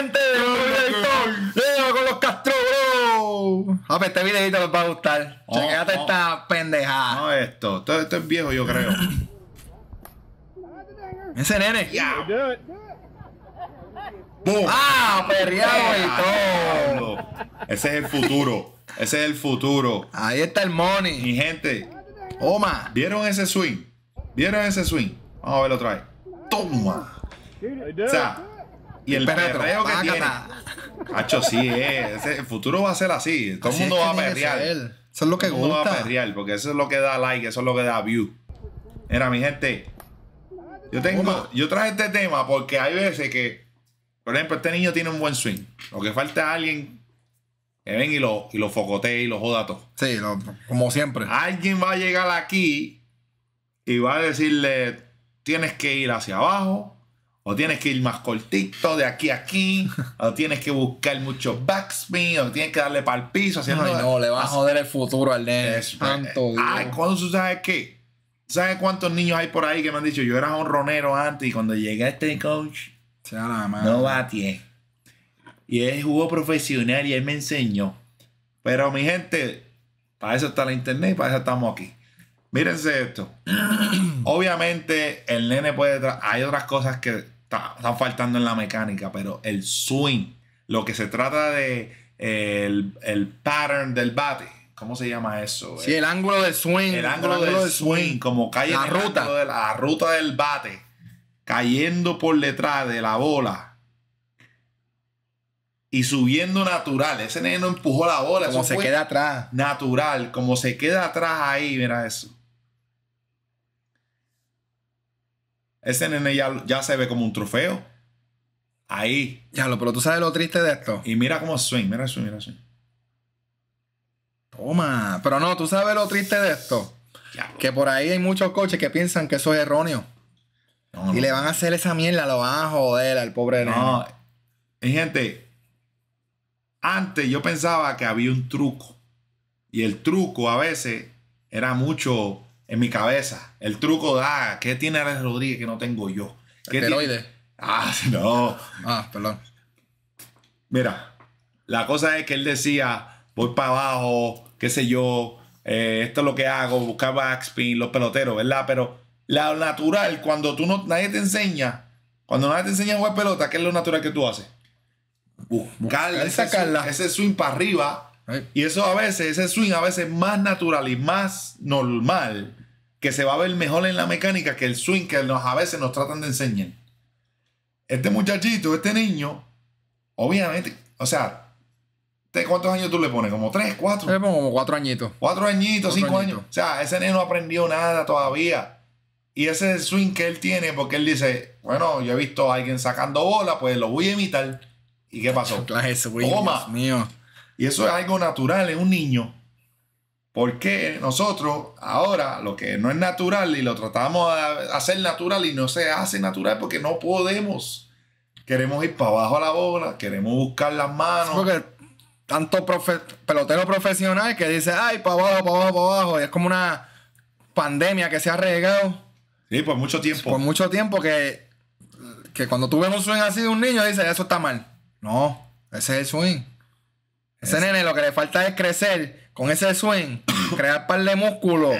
gente de con los Castro Bro. A ah, pues este videito les va a gustar. Oh, oh, esta pendejada. No, esto. esto. esto. es viejo, yo creo. Ese nene. ya. ¡Ah! Perreado y todo. Ese es el futuro. Ese es el futuro. Ahí está el money. Mi gente. Oma. ¿Vieron ese swing? ¿Vieron ese swing? Vamos a verlo otra vez. Toma. O sea, y el perreo que tiene. Hacho, sí, eh. es. el futuro va a ser así. Todo el mundo va a perrear. Eso es lo que gusta. Todo el mundo va a perrear, porque eso es lo que da like, eso es lo que da view. Mira, mi gente. Yo tengo. Yo traje este tema porque hay veces que. Por ejemplo, este niño tiene un buen swing. Lo que falta es alguien que ven y lo, y lo focotee y lo joda todo. Sí, como siempre. Alguien va a llegar aquí y va a decirle: tienes que ir hacia abajo, o tienes que ir más cortito de aquí a aquí. o tienes que buscar mucho backspin. O tienes que darle para el piso. Haciendo no, le vas a joder el futuro al nene. Pues, eh, ay, sabes qué? ¿Sabes cuántos niños hay por ahí que me han dicho, yo era un ronero antes y cuando llegué a este coach, no batié? Y él jugó profesional y él me enseñó. Pero mi gente, para eso está la internet y para eso estamos aquí. Mírense esto. Obviamente, el nene puede. Hay otras cosas que están faltando en la mecánica, pero el swing, lo que se trata de el, pattern del bate, ¿cómo se llama eso? Sí, el, ángulo de swing. El ángulo, de swing, como cae la ruta. De la, ruta del bate, cayendo por detrás de la bola y subiendo natural. Ese nene no empujó la bola. Como se queda atrás. Natural, como se queda atrás ahí, mira eso. Ese nene ya, se ve como un trofeo. Ahí. Ya lo, pero tú sabes lo triste de esto. Y mira cómo swing, mira mira Toma. Pero no, tú sabes lo triste de esto. que por ahí hay muchos coches que piensan que eso es erróneo. y le van a hacer esa mierda, lo van a joder al pobre No. Nene. gente, antes yo pensaba que había un truco. Y el truco a veces era mucho en mi cabeza. El truco da, ah, ¿qué tiene Alex Rodríguez que no tengo yo? ¿Qué tiene... Ah, no. Ah, perdón. Mira, la cosa es que él decía, voy para abajo, qué sé yo, eh, esto es lo que hago, buscar backspin, los peloteros, ¿verdad? Pero la natural, cuando tú no, nadie te enseña, cuando nadie te enseña a jugar pelota, ¿qué es lo natural que tú haces? Buscar, ese swing para arriba. Y eso a veces, ese swing a veces es más natural y más normal que se va a ver mejor en la mecánica que el swing que nos, a veces nos tratan de enseñar. Este muchachito, este niño, obviamente, o sea, ¿Cuántos años tú le pones? ¿Como tres, cuatro? Le como cuatro añitos. Cuatro añitos, cinco años. O sea, ese niño no aprendió nada todavía. Y ese swing que él tiene, porque él dice, bueno, yo he visto a alguien sacando bola, pues lo voy a imitar. ¿Y qué pasó? Dios mío. Y eso es algo natural en un niño. Porque nosotros ahora lo que no es natural y lo tratamos de hacer natural y no se hace natural porque no podemos. Queremos ir para abajo a la bola, queremos buscar las manos. porque tanto pelotero profesional que dice, ay, para abajo, para abajo, para abajo. es como una pandemia que se ha regado. Sí, por mucho tiempo. Por mucho tiempo que, cuando tú ves un swing así de un niño, dice eso está mal. No, ese es el swing. Ese nene lo que le falta es crecer con ese swing, crear par de músculo,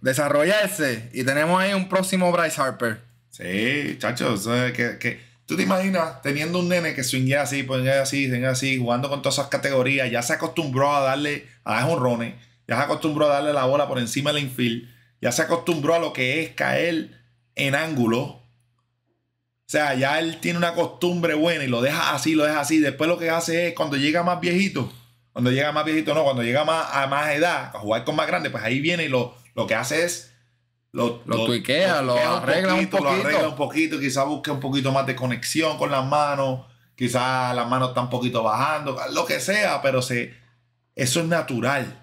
desarrollarse y tenemos ahí un próximo Bryce Harper. Sí, chachos, que, que, tú te imaginas teniendo un nene que swingue así, ponga pues así, así, jugando con todas esas categorías, ya se acostumbró a darle a dar jonrones, ya se acostumbró a darle la bola por encima del infield, ya se acostumbró a lo que es caer en ángulo. O sea, ya él tiene una costumbre buena y lo deja así, lo deja así. Después lo que hace es, cuando llega más viejito, cuando llega más viejito, no. Cuando llega más, a más edad, a jugar con más grande, pues ahí viene y lo, lo que hace es. Lo, lo, tuiquea, lo, arregla un poquito, Lo arregla un poquito, quizás busque un poquito más de conexión con las manos. Quizás las manos están un poquito bajando, lo que sea, pero eso es natural.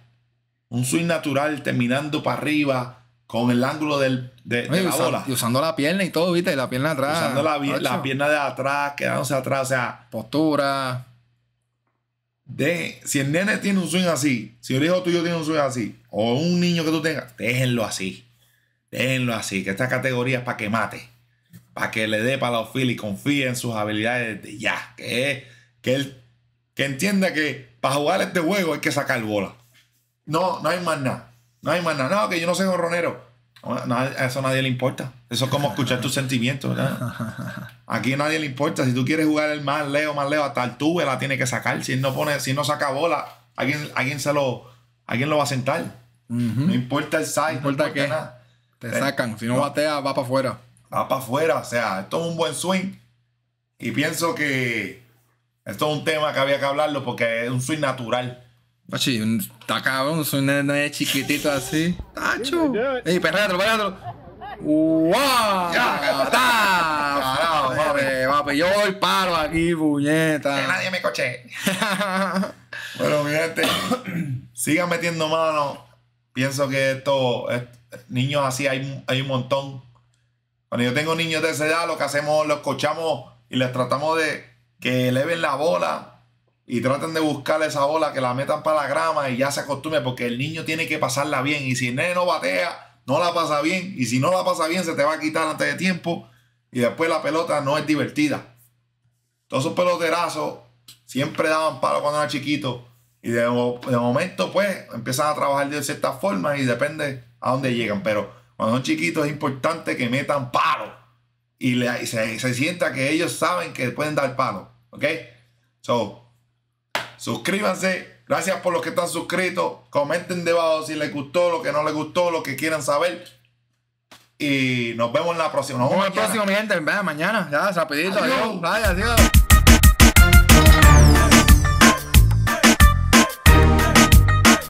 Un swing natural terminando para arriba con el ángulo del, de, la bola. Y usando la pierna y todo, ¿viste? la pierna atrás. Usando la, la, pierna de atrás, quedándose atrás, o sea. Postura. De, si el nene tiene un swing así, si el hijo tuyo tiene un swing así, o un niño que tú tengas, déjenlo así. Déjenlo así, que esta categoría es para que mate, para que le dé para los fil y confíe en sus habilidades de ya. Que, que, él, que entienda que para jugar este juego hay que sacar bola. No, no hay más nada. No hay más nada. No, que yo no soy gorronero a eso nadie le importa. Eso es como escuchar tus sentimientos. Aquí nadie le importa. Si tú quieres jugar el más leo, más leo, hasta el tuve la tiene que sacar. Si no pone, si no saca bola, alguien, alguien se lo, alguien lo va a sentar. No importa el size, no importa, Te eh, sacan. Si no, no batea, va para afuera. Va para afuera. O sea, esto es un buen swing. Y pienso que esto es un tema que había que hablarlo porque es un swing natural. Pachi, está cabrón, soy un niño chiquitito así. ¡Tacho! ¡Ey, perrátelo, perrátelo! ¡Wow! ¡Ya! ¡Parado, papi, papi! Yo doy paro aquí, puñeta. Que nadie me coche. bueno, mi gente, sigan metiendo mano. Pienso que estos eh, niños así hay, hay un montón. Cuando yo tengo niños de esa edad, lo que hacemos, los cochamos y les tratamos de que eleven la bola y traten de buscar esa bola, que la metan para la grama y ya se acostumbre, porque el niño tiene que pasarla bien. Y si el nene no batea, no la pasa bien. Y si no la pasa bien, se te va a quitar antes de tiempo. Y después la pelota no es divertida. Todos esos peloterazos siempre daban palo cuando era chiquito. Y de, momento, pues, empiezan a trabajar de cierta forma y depende a dónde llegan. Pero cuando son chiquitos es importante que metan palo. Y, le, se, sienta que ellos saben que pueden dar palo. ¿Ok? So, Suscríbanse. Gracias por los que están suscritos. Comenten debajo si les gustó, lo que no les gustó, lo que quieran saber. Y nos vemos en la próxima. Nos vemos, en la próxima, mi gente. Mañana, ya, rapidito. adiós. adiós. adiós.